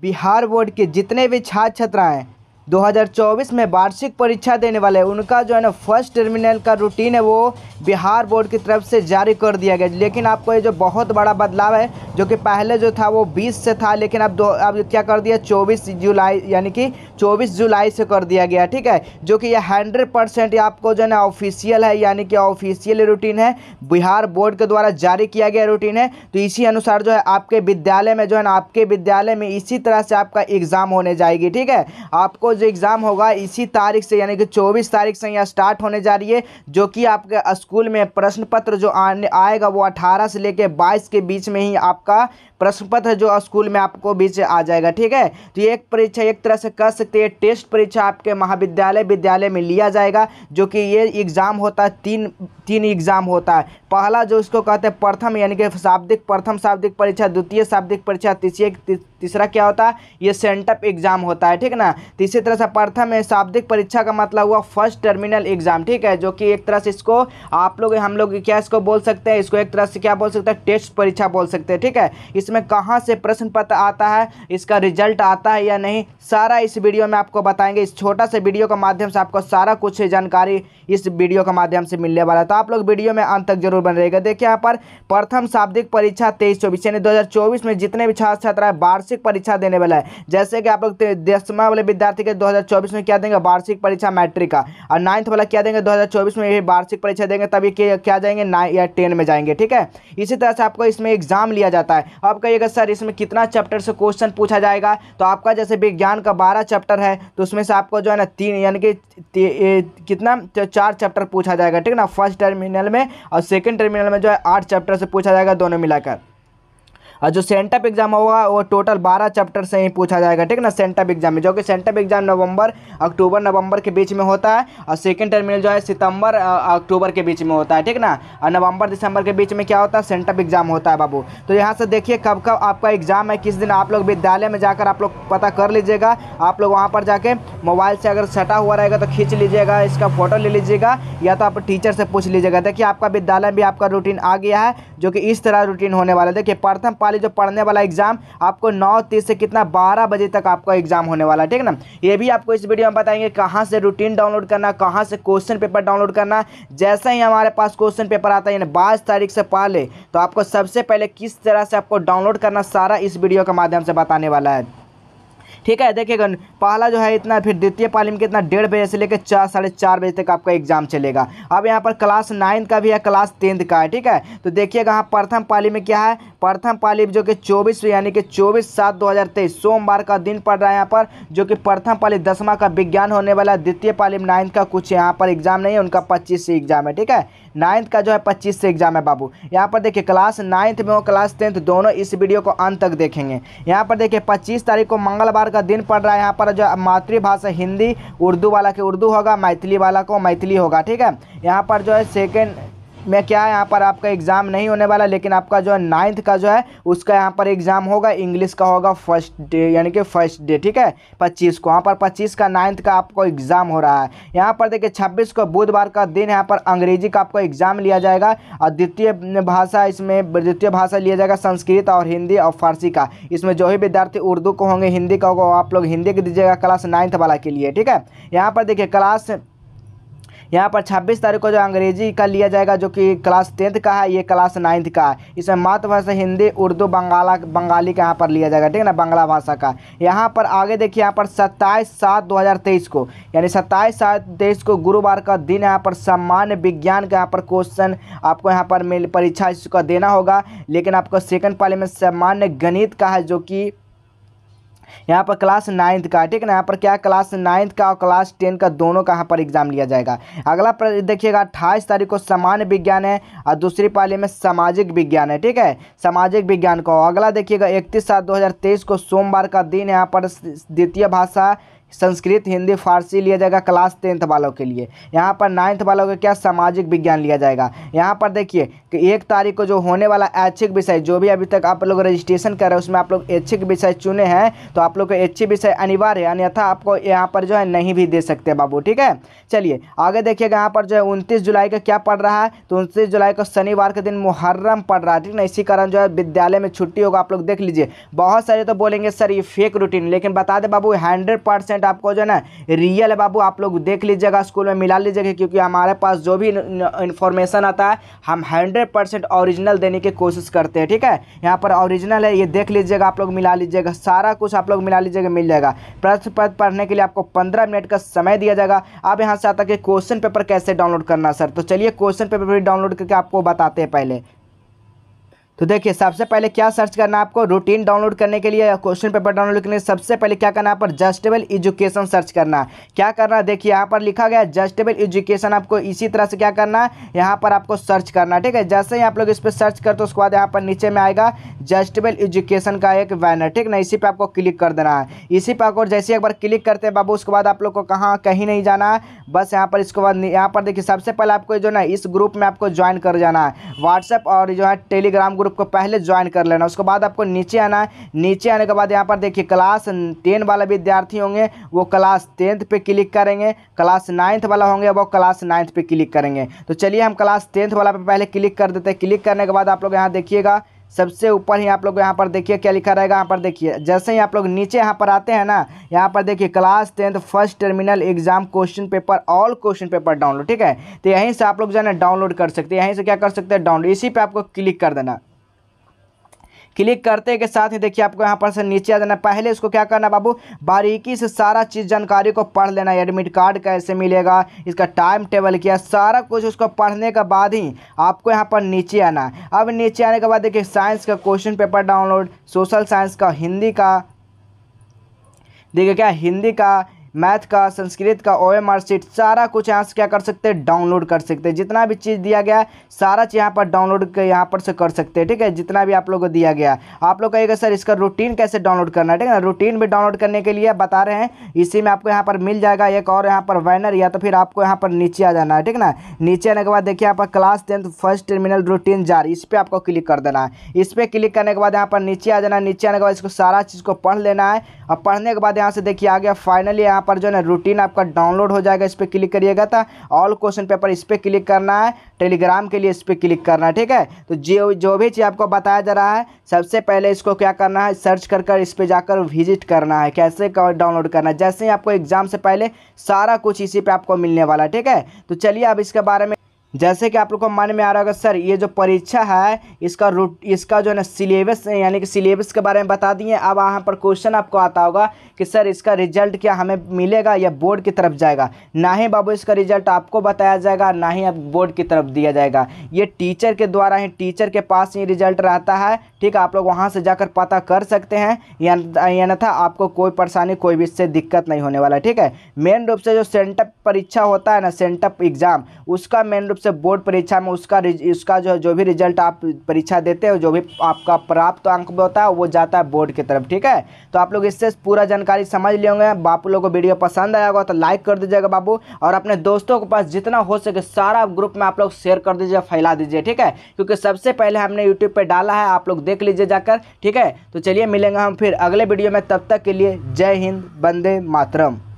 Bihar board के जितने भी छात्र छात्राएँ 2024 में वार्षिक परीक्षा देने वाले उनका जो है ना फर्स्ट टर्मिनल का रूटीन है वो बिहार बोर्ड की तरफ से जारी कर दिया गया लेकिन आपको ये जो बहुत बड़ा बदलाव है जो कि पहले जो था वो 20 से था लेकिन अब दो अब क्या कर दिया 24 जुलाई यानी कि 24 जुलाई से कर दिया गया ठीक है जो कि ये हंड्रेड परसेंट आपको जो है ना ऑफिशियल है यानी कि ऑफिशियल रूटीन है बिहार बोर्ड के द्वारा जारी किया गया रूटीन है तो इसी अनुसार जो है आपके विद्यालय में जो है ना आपके विद्यालय में इसी तरह से आपका एग्ज़ाम होने जाएगी ठीक है आपको जो एग्ज़ाम होगा इसी तारीख से यानी कि चौबीस तारीख से यहाँ स्टार्ट होने जा रही है जो कि आपके स्कूल में प्रश्न पत्र जो आने आएगा वो अठारह से लेकर बाईस के बीच में ही आपका प्रश्न पत्र जो स्कूल में आपको बीच आ जाएगा ठीक है तो ये एक परीक्षा एक तरह से कह सकते हैं टेस्ट परीक्षा आपके महाविद्यालय विद्यालय में लिया जाएगा जो कि ये एग्ज़ाम होता है तीन तीन एग्ज़ाम होता है पहला जो इसको कहते हैं प्रथम यानी कि शाब्दिक प्रथम शाब्दिक परीक्षा द्वितीय शाब्दिक परीक्षा तीसरी तीसरा क्या होता है ये सेंटअप एग्ज़ाम होता है ठीक ना तीसरे तो तरह से प्रथम है शाब्दिक परीक्षा का मतलब हुआ फर्स्ट टर्मिनल एग्जाम ठीक है जो कि एक तरह से इसको आप लोग हम लोग क्या इसको बोल सकते हैं इसको एक तरह से क्या बोल सकते हैं टेस्ट परीक्षा बोल सकते हैं ठीक है इसमें कहाँ से प्रश्न पत्र आता है इसका रिजल्ट आता है या नहीं सारा इस वीडियो में आपको बताएंगे इस छोटा से वीडियो के माध्यम से आपको सारा कुछ जानकारी इस वीडियो के माध्यम से मिलने वाला है तो आप लोग वीडियो में अंत तक जरूर बन रहेगा देखिए यहाँ पर प्रथम शाब्दिक परीक्षा तेईस चौबीस यानी दो में जितने भी छात्र छात्रा है वार्षिक परीक्षा देने वाला है जैसे कि आप लोग दसवा वाले विद्यार्थी के 2024 में क्या देंगे वार्षिक परीक्षा मैट्रिक का और नाइन्थ वाला क्या देंगे 2024 में ये वार्षिक परीक्षा देंगे तब ये क्या क्या जाएंगे नाइन या टेन में जाएंगे ठीक है इसी तरह से आपको इसमें एग्जाम लिया जाता है अब कहिएगा सर इसमें कितना चैप्टर से क्वेश्चन पूछा जाएगा तो आपका जैसे विज्ञान का बारह चैप्टर है तो उसमें से आपको जो है ना तीन यानी कि कितना तो चार चैप्टर पूछा जाएगा ठीक है ना फर्स्ट टर्मिनल में और सेकेंड टर्मिनल में जो है आठ चैप्टर से पूछा जाएगा दोनों मिलाकर और जो सेंटअप एग्जाम होगा वो टोटल बारह चैप्टर से ही पूछा जाएगा ठीक ना सेंटअप एग्जाम में जो कि सेंटअप एग्जाम नवंबर अक्टूबर नवंबर के बीच में होता है और सेकेंड टर्मिनल जो है सितंबर अक्टूबर के बीच में होता है ठीक ना और नवंबर दिसंबर के बीच में क्या होता है सेंटअप एग्जाम होता है बाबू तो यहाँ से देखिए कब कब आपका एग्जाम है किस दिन आप लोग विद्यालय में जाकर आप लोग पता कर लीजिएगा आप लोग वहाँ पर जाके मोबाइल से अगर सटा हुआ रहेगा तो खींच लीजिएगा इसका फोटो ले लीजिएगा या तो आप टीचर से पूछ लीजिएगा देखिए आपका विद्यालय भी आपका रूटीन आ गया है जो कि इस तरह रूटीन होने वाला है देखिए प्रथम वाले जो पढ़ने वाला एग्जाम आपको नौ तीस से कितना बारह बजे तक आपका एग्जाम होने वाला है ठीक ना ये भी आपको इस वीडियो में बताएंगे कहाँ से रूटीन डाउनलोड करना कहाँ से क्वेश्चन पेपर डाउनलोड करना जैसे ही हमारे पास क्वेश्चन पेपर आता है बाईस तारीख से पहले तो आपको सबसे पहले किस तरह से आपको डाउनलोड करना सारा इस वीडियो के माध्यम से बताने वाला है ठीक है देखिएगा पहला जो है इतना फिर द्वितीय पाली में कितना डेढ़ बजे से लेकर चार साढ़े चार बजे तक आपका एग्जाम चलेगा अब यहाँ पर क्लास नाइन्थ का भी है क्लास टेंथ का है ठीक है तो देखिएगा यहाँ प्रथम पाली में क्या है प्रथम पाली जो कि चौबीस यानी कि चौबीस सात दो सोमवार का दिन पड़ रहा है यहाँ पर जो कि प्रथम पाली दसवा का विज्ञान होने वाला है द्वितीय पाली में नाइन्थ का कुछ यहाँ पर एग्जाम नहीं है उनका पच्चीस से एग्जाम है ठीक है नाइन्थ का जो है पच्चीस से एग्जाम है बाबू यहाँ पर देखिए क्लास नाइन्थ में हो क्लास टेंथ दोनों इस वीडियो को अंत तक देखेंगे यहाँ पर देखिए पच्चीस तारीख को मंगलवार का दिन पड़ रहा है यहाँ पर जो मातृभाषा हिंदी उर्दू वाला के उर्दू होगा मैथिली वाला को मैथिली होगा ठीक है यहाँ पर जो है सेकेंड में क्या है यहाँ पर आपका एग्ज़ाम नहीं होने वाला लेकिन आपका जो है नाइन्थ का जो है उसका यहाँ पर एग्ज़ाम होगा इंग्लिश का होगा फर्स्ट डे यानी कि फर्स्ट डे ठीक है पच्चीस को यहाँ पर पच्चीस का नाइन्थ का आपको एग्ज़ाम हो रहा है यहाँ पर देखिए छब्बीस को बुधवार का दिन यहाँ पर अंग्रेजी का आपको एग्ज़ाम लिया जाएगा और द्वितीय भाषा इसमें द्वितीय भाषा लिया जाएगा संस्कृत और हिंदी और फारसी का इसमें जो भी विद्यार्थी उर्दू को होंगे हिंदी का होगा आप लोग हिंदी के दीजिएगा क्लास नाइन्थ वाला के लिए ठीक है यहाँ पर देखिए क्लास यहाँ पर छब्बीस तारीख को जो अंग्रेजी का लिया जाएगा जो कि क्लास टेंथ का है ये क्लास नाइन्थ का है इसमें मातृभाषा हिंदी उर्दू बंगाला बंगाली का यहाँ पर लिया जाएगा ठीक है ना बंगला भाषा का यहाँ पर आगे देखिए यहाँ पर सत्ताईस सात दो हज़ार तेईस को यानी सत्ताईस सात तेईस को गुरुवार का दिन यहाँ पर सामान्य विज्ञान का यहाँ पर क्वेश्चन आपको यहाँ पर परीक्षा इसका देना होगा लेकिन आपको सेकंड पाली में सामान्य गणित का है जो कि यहाँ पर क्लास नाइन्थ का ठीक है ना यहाँ पर क्या क्लास नाइन्थ का और क्लास टेन का दोनों का यहाँ पर एग्जाम लिया जाएगा अगला देखिएगा अट्ठाईस तारीख को सामान्य विज्ञान है और दूसरी पाली में सामाजिक विज्ञान है ठीक है सामाजिक विज्ञान को अगला देखिएगा इकतीस सात दो को सोमवार का दिन यहाँ पर द्वितीय भाषा संस्कृत हिंदी फारसी लिया जाएगा क्लास टेंथ वालों के लिए यहाँ पर नाइन्थ वालों का क्या सामाजिक विज्ञान लिया जाएगा यहाँ पर देखिए कि एक तारीख को जो होने वाला ऐच्छिक विषय जो भी अभी तक आप लोग रजिस्ट्रेशन कर रहे हैं उसमें आप लोग ऐच्छिक विषय चुने हैं तो आप लोग को ऐच्छिक विषय अनिवार्य है अन्यथा आपको यहाँ पर जो है नहीं भी दे सकते बाबू ठीक है चलिए आगे देखिएगा यहाँ पर जो है उनतीस जुलाई का क्या पड़ रहा है तो उनतीस जुलाई को शनिवार के दिन मुहर्रम पड़ रहा है ठीक ना इसी कारण जो है विद्यालय में छुट्टी होगा आप लोग देख लीजिए बहुत सारे तो बोलेंगे सर ये फेक रूटीन लेकिन बता दें बाबू हंड्रेड परसेंट परसेंट आपको जो है ना रियल है बाबू आप लोग देख लीजिएगा स्कूल में मिला लीजिएगा क्योंकि हमारे पास जो भी इन्फॉर्मेशन आता है हम हंड्रेड परसेंट ओरिजिनल देने की कोशिश करते हैं ठीक है यहाँ पर ओरिजिनल है ये देख लीजिएगा आप लोग मिला लीजिएगा सारा कुछ आप लोग मिला लीजिएगा मिल जाएगा प्रश्न पद पढ़ने के लिए आपको पंद्रह मिनट का समय दिया जाएगा अब यहाँ से आता है कि क्वेश्चन पेपर कैसे डाउनलोड करना सर तो चलिए क्वेश्चन पेपर भी डाउनलोड करके आपको बताते हैं पहले तो देखिए सबसे पहले क्या सर्च करना है आपको रूटीन डाउनलोड करने के लिए या क्वेश्चन पेपर डाउनलोड करने सबसे पहले क्या करना है पर जस्टेबल एजुकेशन सर्च करना है क्या करना है देखिए यहाँ पर लिखा गया जस्टेबल एजुकेशन आपको इसी तरह से क्या करना है यहाँ पर आपको सर्च करना है ठीक है जैसे ही आप लोग इस पर सर्च करते हो उसके बाद यहाँ पर नीचे में आएगा जस्टेबल एजुकेशन का एक बैनर ठीक ना इसी पर आपको क्लिक कर देना है इसी पर आपको जैसे एक बार क्लिक करते हैं बाबू उसके बाद आप लोग को कहाँ कहीं नहीं जाना है बस यहाँ पर इसके बाद यहाँ पर देखिए सबसे पहले आपको जो ना इस ग्रुप में आपको ज्वाइन कर जाना है व्हाट्सएप और जो है टेलीग्राम ग्रुप ग्रुप को पहले ज्वाइन कर लेना उसके बाद आपको नीचे आना है नीचे आने के बाद यहाँ पर देखिए क्लास टेन वाला विद्यार्थी होंगे वो क्लास टेंथ पे क्लिक करेंगे क्लास नाइन्थ वाला होंगे वो क्लास नाइन्थ पे क्लिक करेंगे तो चलिए हम क्लास टेंथ वाला पे पहले क्लिक कर देते हैं क्लिक करने के बाद आप लोग यहाँ देखिएगा सबसे ऊपर ही आप लोग यहाँ पर देखिए क्या लिखा रहेगा यहाँ पर देखिए जैसे ही आप लोग नीचे यहाँ पर आते हैं ना यहाँ पर देखिए class tenth first terminal exam question paper all question paper download ठीक है तो यहीं से आप लोग जो है ना डाउनलोड कर सकते हैं यहीं से क्या कर सकते हैं डाउनलोड इसी पे आपको क्लिक कर देना क्लिक करते के साथ ही देखिए आपको यहाँ पर से नीचे आ जाना पहले इसको क्या करना बाबू बारीकी से सारा चीज़ जानकारी को पढ़ लेना एडमिट कार्ड कैसे मिलेगा इसका टाइम टेबल किया सारा कुछ उसको पढ़ने के बाद ही आपको यहाँ पर नीचे आना अब नीचे आने के बाद देखिए साइंस का question paper download social science का हिंदी का देखिए क्या हिंदी का मैथ का संस्कृत का ओ एम आर सीट सारा कुछ यहाँ से क्या कर सकते हैं डाउनलोड कर सकते हैं जितना भी चीज़ दिया गया है सारा चीज़ यहाँ पर डाउनलोड यहाँ पर से कर सकते हैं ठीक है जितना भी आप लोग को दिया गया है आप लोग कहिएगा सर इसका रूटीन कैसे डाउनलोड करना है ठीक है ना रूटीन भी डाउनलोड करने के लिए बता रहे हैं इसी में आपको यहाँ पर मिल जाएगा एक और यहाँ पर बैनर या तो फिर आपको यहाँ पर नीचे आ जाना है ठीक ना नीचे आने के बाद देखिए यहाँ पर class tenth first terminal routine जारी इस पर आपको क्लिक कर देना है इस पर क्लिक करने के बाद यहाँ पर नीचे आ जाना नीचे आने के बाद इसको सारा चीज़ को पढ़ लेना है और पढ़ने के बाद यहाँ से देखिए आ गया फाइनली यहाँ पर जो है रूटीन आपका डाउनलोड हो जाएगा इस पर क्लिक करिएगा था ऑल क्वेश्चन पेपर इस पर क्लिक करना है टेलीग्राम के लिए इस पर क्लिक करना है ठीक है तो जो जो भी चीज़ आपको बताया जा रहा है सबसे पहले इसको क्या करना है सर्च कर कर इस पर जाकर विजिट करना है कैसे डाउनलोड करना है जैसे ही आपको एग्ज़ाम से पहले सारा कुछ इसी पर आपको मिलने वाला है ठीक है तो चलिए अब इसके बारे में जैसे कि आप लोग को मन में आ रहा होगा सर ये जो परीक्षा है इसका रूट इसका जो है ना सिलेबस यानी कि सिलेबस के बारे में बता दिए अब यहाँ पर क्वेश्चन आपको आता होगा कि सर इसका रिजल्ट क्या हमें मिलेगा या बोर्ड की तरफ जाएगा ना ही बाबू इसका रिजल्ट आपको बताया जाएगा ना ही अब बोर्ड की तरफ दिया जाएगा ये टीचर के द्वारा ही टीचर के पास ये रिजल्ट रहता है ठीक आप लोग वहाँ से जाकर पता कर सकते हैं या था आपको कोई परेशानी कोई भी इससे दिक्कत नहीं होने वाला ठीक है मेन रूप से जो सेंटअप परीक्षा होता है ना सेंटअप एग्ज़ाम उसका मेन रूप से बोर्ड परीक्षा में उसका उसका जो जो भी रिजल्ट आप परीक्षा देते हो जो भी आपका प्राप्त अंक होता है वो जाता है बोर्ड की तरफ ठीक है तो आप लोग इससे पूरा जानकारी समझ लिए होंगे बापू लोग को वीडियो पसंद आया होगा तो लाइक कर दीजिएगा बाबू और अपने दोस्तों के पास जितना हो सके सारा ग्रुप में आप लोग शेयर कर दीजिए फैला दीजिए ठीक है क्योंकि सबसे पहले हमने यूट्यूब पर डाला है आप लोग देख लीजिए जाकर ठीक है तो चलिए मिलेंगे हम फिर अगले वीडियो में तब तक के लिए जय हिंद बंदे मातरम